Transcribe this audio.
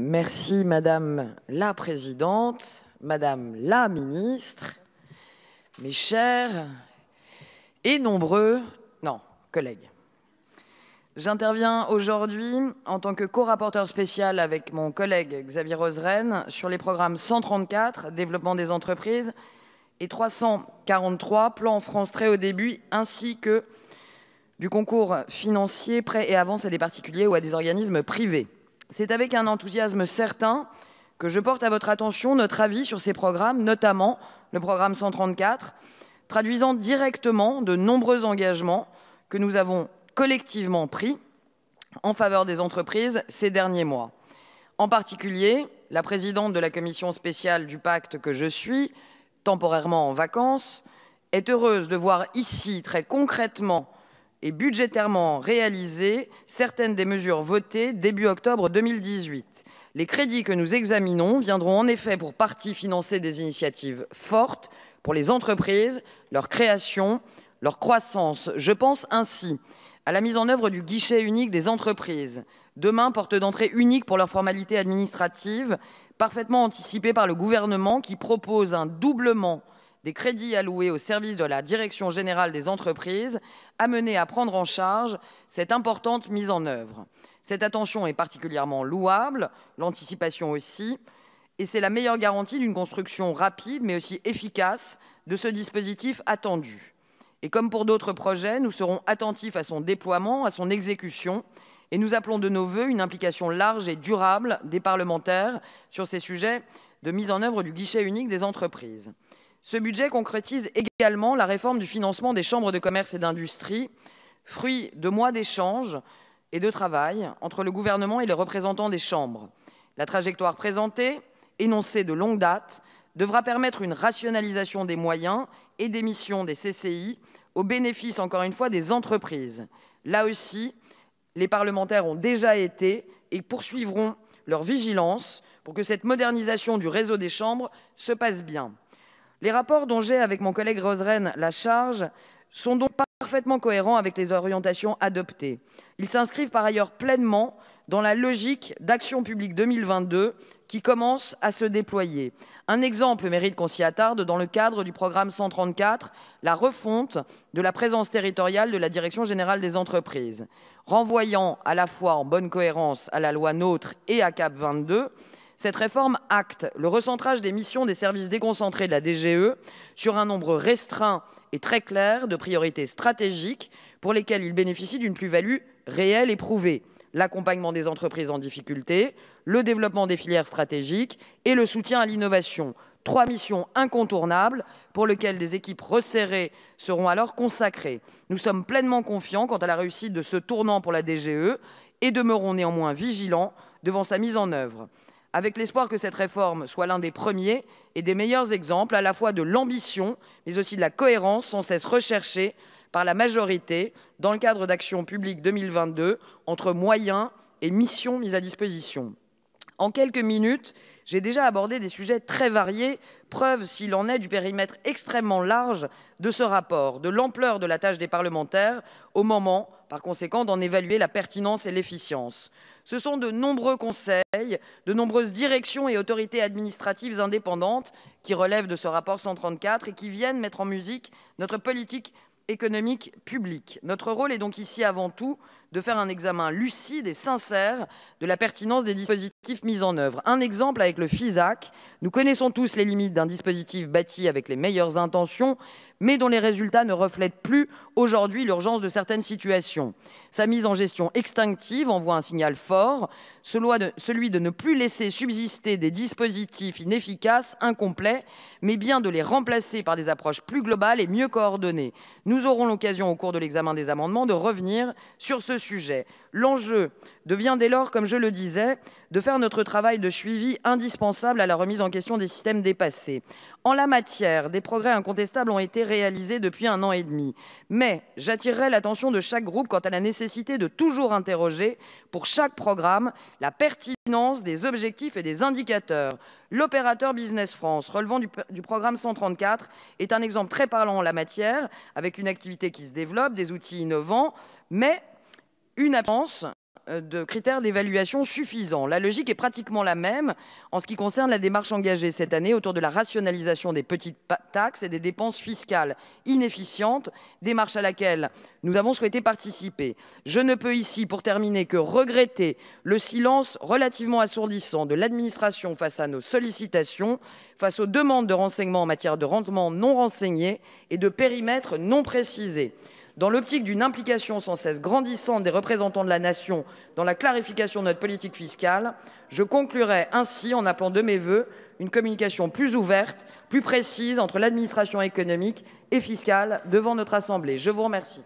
Merci Madame la Présidente, Madame la Ministre, mes chers et nombreux, non, collègues. J'interviens aujourd'hui en tant que co-rapporteur spécial avec mon collègue Xavier Roseren sur les programmes 134, développement des entreprises, et 343, plan France très au début, ainsi que du concours financier prêt et avance à des particuliers ou à des organismes privés. C'est avec un enthousiasme certain que je porte à votre attention notre avis sur ces programmes, notamment le programme 134, traduisant directement de nombreux engagements que nous avons collectivement pris en faveur des entreprises ces derniers mois. En particulier, la présidente de la commission spéciale du pacte que je suis, temporairement en vacances, est heureuse de voir ici très concrètement et budgétairement réalisé certaines des mesures votées début octobre 2018. Les crédits que nous examinons viendront en effet pour partie financer des initiatives fortes pour les entreprises, leur création, leur croissance. Je pense ainsi à la mise en œuvre du guichet unique des entreprises, demain porte d'entrée unique pour leurs formalités administratives, parfaitement anticipée par le gouvernement qui propose un doublement des crédits alloués au service de la Direction générale des entreprises, amenés à prendre en charge cette importante mise en œuvre. Cette attention est particulièrement louable, l'anticipation aussi, et c'est la meilleure garantie d'une construction rapide mais aussi efficace de ce dispositif attendu. Et comme pour d'autres projets, nous serons attentifs à son déploiement, à son exécution, et nous appelons de nos voeux une implication large et durable des parlementaires sur ces sujets de mise en œuvre du guichet unique des entreprises. Ce budget concrétise également la réforme du financement des chambres de commerce et d'industrie, fruit de mois d'échanges et de travail entre le gouvernement et les représentants des chambres. La trajectoire présentée, énoncée de longue date, devra permettre une rationalisation des moyens et des missions des CCI au bénéfice, encore une fois, des entreprises. Là aussi, les parlementaires ont déjà été et poursuivront leur vigilance pour que cette modernisation du réseau des chambres se passe bien. Les rapports dont j'ai avec mon collègue Roseraine la charge sont donc parfaitement cohérents avec les orientations adoptées. Ils s'inscrivent par ailleurs pleinement dans la logique d'Action publique 2022 qui commence à se déployer. Un exemple mérite qu'on s'y attarde dans le cadre du programme 134, la refonte de la présence territoriale de la Direction générale des entreprises. Renvoyant à la fois en bonne cohérence à la loi NOTRe et à CAP 22, cette réforme acte le recentrage des missions des services déconcentrés de la DGE sur un nombre restreint et très clair de priorités stratégiques pour lesquelles ils bénéficient d'une plus-value réelle et prouvée l'accompagnement des entreprises en difficulté, le développement des filières stratégiques et le soutien à l'innovation. Trois missions incontournables pour lesquelles des équipes resserrées seront alors consacrées. Nous sommes pleinement confiants quant à la réussite de ce tournant pour la DGE et demeurons néanmoins vigilants devant sa mise en œuvre avec l'espoir que cette réforme soit l'un des premiers et des meilleurs exemples à la fois de l'ambition, mais aussi de la cohérence sans cesse recherchée par la majorité dans le cadre d'Action publique 2022 entre moyens et missions mises à disposition. En quelques minutes, j'ai déjà abordé des sujets très variés, preuve s'il en est du périmètre extrêmement large de ce rapport, de l'ampleur de la tâche des parlementaires au moment, par conséquent, d'en évaluer la pertinence et l'efficience. Ce sont de nombreux conseils, de nombreuses directions et autorités administratives indépendantes qui relèvent de ce rapport 134 et qui viennent mettre en musique notre politique économique publique. Notre rôle est donc ici avant tout de faire un examen lucide et sincère de la pertinence des dispositifs mis en œuvre. Un exemple avec le FISAC. Nous connaissons tous les limites d'un dispositif bâti avec les meilleures intentions, mais dont les résultats ne reflètent plus aujourd'hui l'urgence de certaines situations. Sa mise en gestion extinctive envoie un signal fort, celui de ne plus laisser subsister des dispositifs inefficaces, incomplets, mais bien de les remplacer par des approches plus globales et mieux coordonnées. Nous aurons l'occasion au cours de l'examen des amendements de revenir sur ce sujet. L'enjeu devient dès lors, comme je le disais, de faire notre travail de suivi indispensable à la remise en question des systèmes dépassés. En la matière, des progrès incontestables ont été réalisés depuis un an et demi. Mais j'attirerai l'attention de chaque groupe quant à la nécessité de toujours interroger, pour chaque programme, la pertinence des objectifs et des indicateurs. L'opérateur Business France, relevant du, du, programme 134, est un exemple très parlant en la matière, avec une activité qui se développe, des outils innovants, mais une absence euh, de critères d'évaluation suffisants. La logique est pratiquement la même en ce qui concerne la démarche engagée cette année autour de la rationalisation des petites taxes et des dépenses fiscales inefficientes, démarche à laquelle nous avons souhaité participer. Je ne peux ici, pour terminer, que regretter le silence relativement assourdissant de l'administration face à nos sollicitations, face aux demandes de renseignements en matière de rendement non renseigné et de périmètres non précisés. Dans l'optique d'une implication sans cesse grandissante des représentants de la nation dans la clarification de notre politique fiscale, je conclurai ainsi en appelant de mes voeux une communication plus ouverte, plus précise entre l'administration économique et fiscale devant notre Assemblée. Je vous remercie.